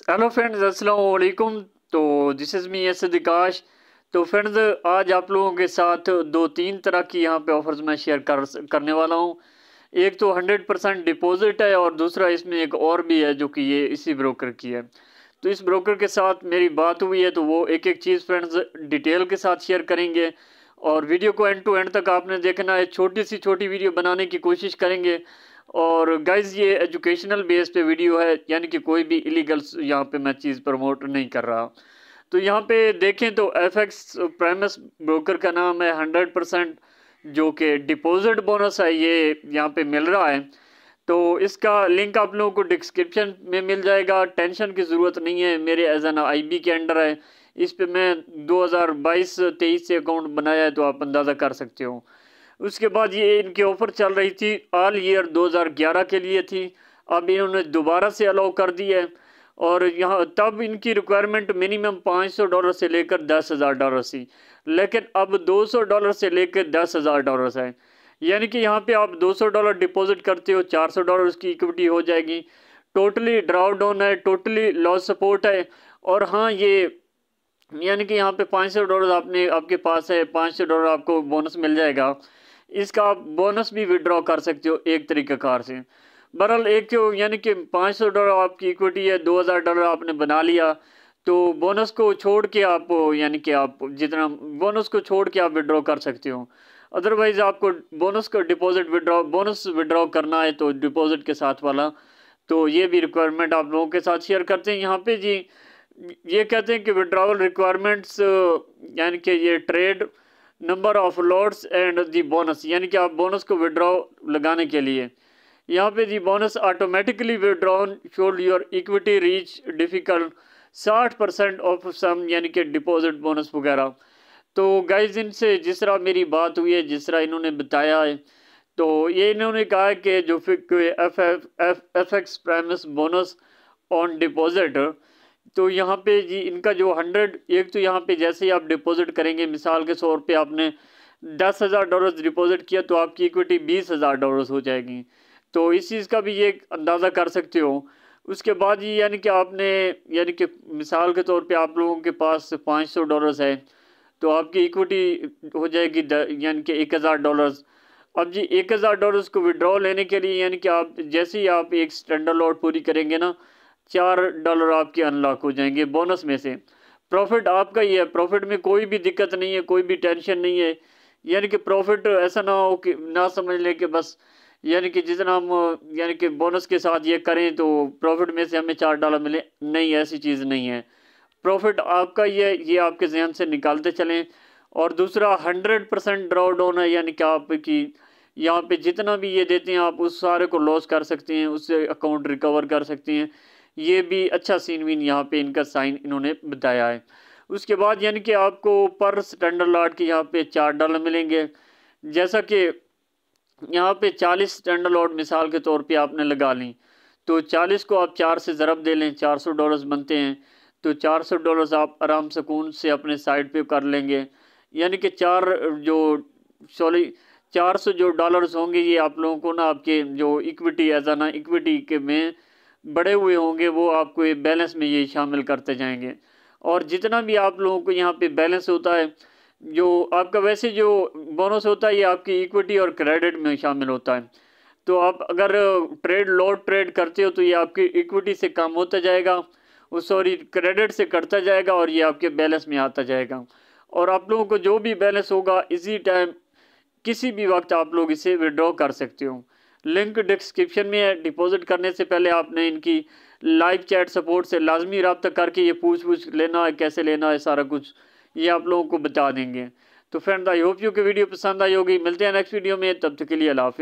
hello friends अस्सलाम वालेकुम तो दिस इज़ मी एस दिकाश तो फ्रेंड्स आज आप लोगों के साथ दो तीन तरह की यहाँ पे ऑफर्स मैं शेयर कर करने वाला हूँ एक तो 100 परसेंट डिपोज़िट है और दूसरा इसमें एक और भी है जो कि ये इसी ब्रोकर की है तो इस ब्रोकर के साथ मेरी बात हुई है तो वो एक एक चीज़ फ्रेंड्स डिटेल के साथ शेयर करेंगे और वीडियो को एंड टू एंड तक आपने देखना है छोटी सी छोटी वीडियो बनाने की कोशिश करेंगे और गाइज ये एजुकेशनल बेस पे वीडियो है यानी कि कोई भी इलीगल यहाँ पे मैं चीज़ प्रमोट नहीं कर रहा तो यहाँ पे देखें तो एफ एक्स प्राइमस ब्रोकर का नाम है हंड्रेड परसेंट जो कि डिपॉजिट बोनस है ये यहाँ पे मिल रहा है तो इसका लिंक आप लोगों को डिस्क्रिप्शन में मिल जाएगा टेंशन की ज़रूरत नहीं है मेरे एज एन आई बी के अंडर है इस पर मैं बाईस तेईस से अकाउंट बनाया है तो आप अंदाज़ा कर सकते हो उसके बाद ये इनकी ऑफ़र चल रही थी आल ईयर 2011 के लिए थी अब इन्होंने दोबारा से अलाउ कर दी है और यहाँ तब इनकी रिक्वायरमेंट मिनिमम 500 डॉलर से लेकर 10,000 डॉलर थी लेकिन अब 200 डॉलर से लेकर 10,000 डॉलर है यानी कि यहाँ पे आप 200 डॉलर डिपॉजिट करते हो 400 डॉलर उसकी इक्विटी हो जाएगी टोटली ड्राउड डाउन है टोटली लॉस सपोर्ट है और हाँ ये यानी कि यहाँ पे 500 डॉलर आपने आपके पास है 500 डॉलर आपको बोनस मिल जाएगा इसका आप बोनस भी विड्रॉ कर सकते हो एक तरीक़ाकार से बहरहाल एक तो यानी कि पाँच सौ डॉलर आपकी इक्विटी है दो हज़ार डॉलर आपने बना लिया तो बोनस को छोड़ के आप यानी कि आप जितना बोनस को छोड़ के आप विड्रॉ कर सकते हो अदरवाइज़ आपको बोनस का डिपॉजिट विड्रॉ बोनस विड्रॉ करना है तो डिपॉजिट के साथ वाला तो ये भी रिक्वायरमेंट आप लोगों के साथ शेयर करते हैं यहाँ पे जी ये कहते हैं कि विड्रावल रिक्वायरमेंट्स यानी कि ये trade number of lots and the bonus यानी कि आप बोनस को विड्रॉ लगाने के लिए यहाँ पे the bonus automatically withdrawn should your equity reach difficult साठ परसेंट ऑफ सम यानी कि डिपॉजिट बोनस वगैरह तो गाइज इनसे जिस तरह मेरी बात हुई है जिस तरह इन्होंने बताया है तो ये इन्होंने कहा कि जो F F F X Primus bonus on deposit तो यहाँ पे जी इनका जो हंड्रेड एक तो यहाँ पे जैसे ही आप डिपॉजिट करेंगे मिसाल के तौर पे आपने दस हज़ार डॉलर्स डिपॉजिट किया तो आपकी इक्विटी बीस हज़ार डॉलर्स हो जाएगी तो इस चीज़ का भी ये अंदाज़ा कर सकते हो उसके बाद ये यानी कि आपने यानी कि मिसाल के तौर पे आप लोगों के पास पाँच सौ डॉलर्स है तो आपकी इक्विटी हो जाएगी यानी कि एक हज़ार डॉलर्स अब जी एक हज़ार डॉलर्स को विड्रॉ लेने के लिए यानी कि आप जैसे ही आप एक स्टैंडर्ड लॉट पूरी करेंगे ना चार डॉलर आपके अनलॉक हो जाएंगे बोनस में से प्रॉफिट आपका ही है प्रॉफिट में कोई भी दिक्कत नहीं है कोई भी टेंशन नहीं है यानी कि प्रॉफिट ऐसा ना हो कि ना समझ लें कि बस यानी कि जितना हम यानी कि बोनस के साथ ये करें तो प्रॉफिट में से हमें चार डॉलर मिले नहीं ऐसी चीज़ नहीं है प्रॉफिट आपका ही है ये आपके जहन से निकालते चलें और दूसरा हंड्रेड परसेंट ड्रॉडाउन है यानी कि आपकी यहाँ पे जितना भी ये देते हैं आप उस सारे को लॉस कर सकते हैं उससे अकाउंट रिकवर कर सकते हैं ये भी अच्छा सीन वीन यहाँ पे इनका साइन इन्होंने बताया है उसके बाद यानी कि आपको पर स्टैंडर्ड लॉट के यहाँ पे चार डॉलर मिलेंगे जैसा कि यहाँ पे चालीस स्टैंडर्ड लॉट मिसाल के तौर पे आपने लगा ली तो चालीस को आप चार से ज़रब दे लें चार सौ डॉलर्स बनते हैं तो चार सौ डॉलर आप आराम सुकून से अपने साइड पर कर लेंगे यानी कि चार जो सॉरी चार सौ जो डॉलर्स होंगे ये आप लोगों को ना आपके जो इक्विटी एज ना इक्विटी के में बढ़े हुए होंगे वो आपको ये बैलेंस में ये शामिल करते जाएंगे और जितना भी आप लोगों को यहाँ पे बैलेंस होता है जो आपका वैसे जो बोनस होता है ये आपकी इक्विटी और क्रेडिट में शामिल होता है तो आप अगर ट्रेड लॉट ट्रेड करते हो तो ये आपकी इक्विटी से कम होता जाएगा सॉरी क्रेडिट से कटता जाएगा और ये आपके बैलेंस में आता जाएगा और आप लोगों को जो भी बैलेंस होगा इसी टाइम किसी भी वक्त आप लोग इसे विड्रॉ कर सकते हो लिंक डिस्क्रिप्शन में है डिपॉजिट करने से पहले आपने इनकी लाइव चैट सपोर्ट से लाजमी रबता करके ये पूछ पूछ लेना है कैसे लेना है सारा कुछ ये आप लोगों को बता देंगे तो फ्रेंड आई होप यू की वीडियो पसंद आई होगी मिलते हैं नेक्स्ट वीडियो में तब तक के लिए अला हाफिज़